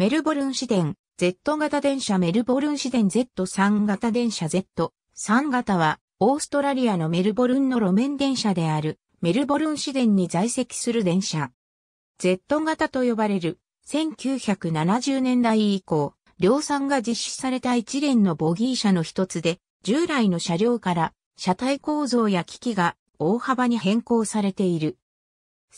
メルボルン市電、Z 型電車メルボルン市電 Z3 型電車 Z3 型は、オーストラリアのメルボルンの路面電車である、メルボルン市電に在籍する電車。Z 型と呼ばれる、1970年代以降、量産が実施された一連のボギー車の一つで、従来の車両から、車体構造や機器が大幅に変更されている。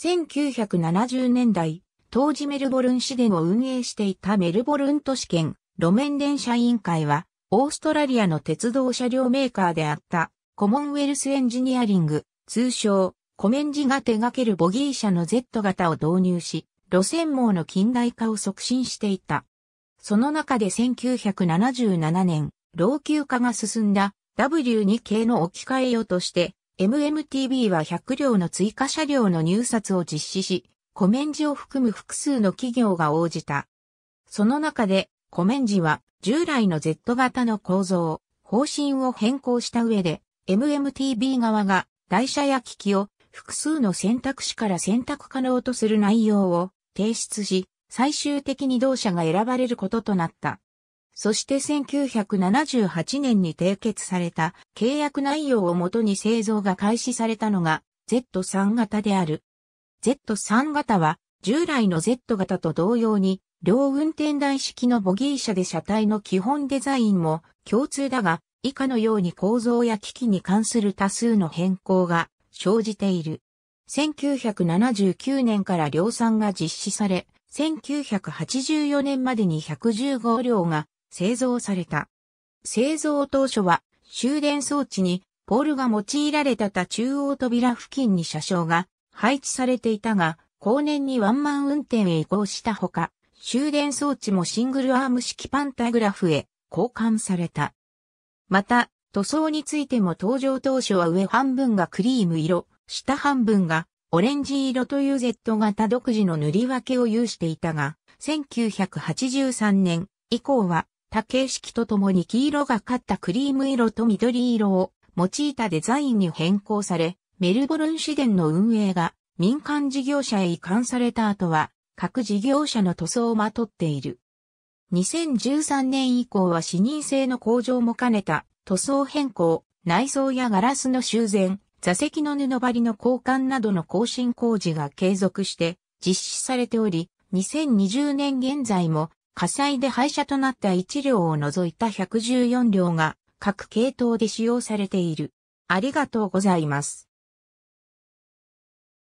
1970年代、当時メルボルン市電を運営していたメルボルン都市圏路面電車委員会は、オーストラリアの鉄道車両メーカーであった、コモンウェルスエンジニアリング、通称、コメンジが手掛けるボギー車の Z 型を導入し、路線網の近代化を促進していた。その中で1977年、老朽化が進んだ W2 系の置き換え用として、MMTB は100両の追加車両の入札を実施し、コメンジを含む複数の企業が応じた。その中で、コメンジは従来の Z 型の構造、方針を変更した上で、MMTB 側が台車や機器を複数の選択肢から選択可能とする内容を提出し、最終的に同社が選ばれることとなった。そして1978年に締結された契約内容をもとに製造が開始されたのが Z3 型である Z3 型は従来の Z 型と同様に両運転台式のボギー車で車体の基本デザインも共通だが以下のように構造や機器に関する多数の変更が生じている。1979年から量産が実施され、1984年までに115両が製造された。製造当初は終電装置にポールが用いられた他中央扉付近に車掌が配置されていたが、後年にワンマン運転へ移行したほか、終電装置もシングルアーム式パンタグラフへ交換された。また、塗装についても登場当初は上半分がクリーム色、下半分がオレンジ色という Z 型独自の塗り分けを有していたが、1983年以降は多形式とともに黄色がかったクリーム色と緑色を用いたデザインに変更され、メルボルン市電の運営が民間事業者へ移管された後は、各事業者の塗装をまとっている。2013年以降は視認性の向上も兼ねた塗装変更、内装やガラスの修繕、座席の布張りの交換などの更新工事が継続して実施されており、2020年現在も火災で廃車となった1両を除いた114両が各系統で使用されている。ありがとうございます。